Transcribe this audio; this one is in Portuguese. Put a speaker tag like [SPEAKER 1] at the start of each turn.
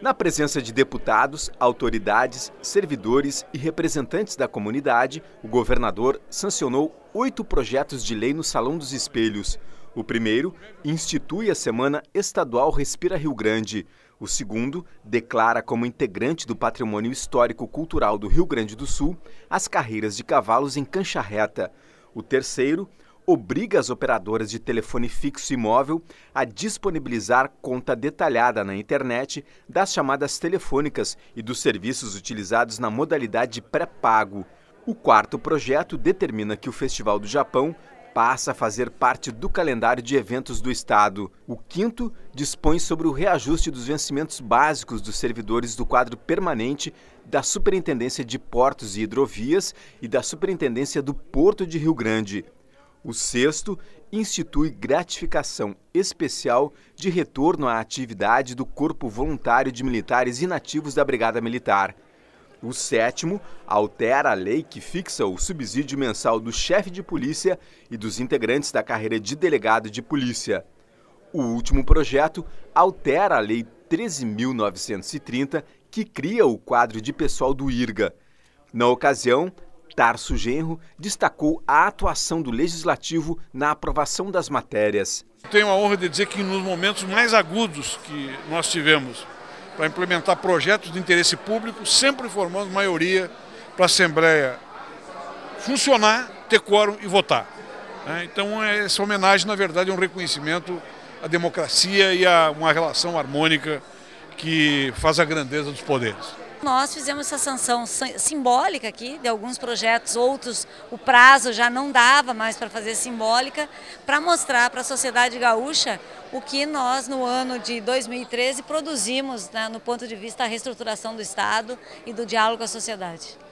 [SPEAKER 1] Na presença de deputados, autoridades, servidores e representantes da comunidade, o governador sancionou oito projetos de lei no Salão dos Espelhos. O primeiro institui a Semana Estadual Respira Rio Grande. O segundo declara como integrante do patrimônio histórico-cultural do Rio Grande do Sul as carreiras de cavalos em cancha reta. O terceiro obriga as operadoras de telefone fixo e móvel a disponibilizar conta detalhada na internet das chamadas telefônicas e dos serviços utilizados na modalidade pré-pago. O quarto projeto determina que o Festival do Japão passa a fazer parte do calendário de eventos do Estado. O quinto dispõe sobre o reajuste dos vencimentos básicos dos servidores do quadro permanente da Superintendência de Portos e Hidrovias e da Superintendência do Porto de Rio Grande. O sexto institui gratificação especial de retorno à atividade do Corpo Voluntário de Militares Inativos da Brigada Militar. O sétimo altera a lei que fixa o subsídio mensal do chefe de polícia e dos integrantes da carreira de delegado de polícia. O último projeto altera a Lei 13.930, que cria o quadro de pessoal do IRGA. Na ocasião, Tarso Genro destacou a atuação do Legislativo na aprovação das matérias.
[SPEAKER 2] Tenho a honra de dizer que nos momentos mais agudos que nós tivemos para implementar projetos de interesse público, sempre formamos maioria para a Assembleia funcionar, ter quórum e votar. Né? Então, essa homenagem, na verdade, é um reconhecimento à democracia e a uma relação harmônica que faz a grandeza dos poderes.
[SPEAKER 3] Nós fizemos essa sanção simbólica aqui, de alguns projetos, outros o prazo já não dava mais para fazer simbólica, para mostrar para a sociedade gaúcha o que nós no ano de 2013 produzimos né, no ponto de vista da reestruturação do Estado e do diálogo com a sociedade.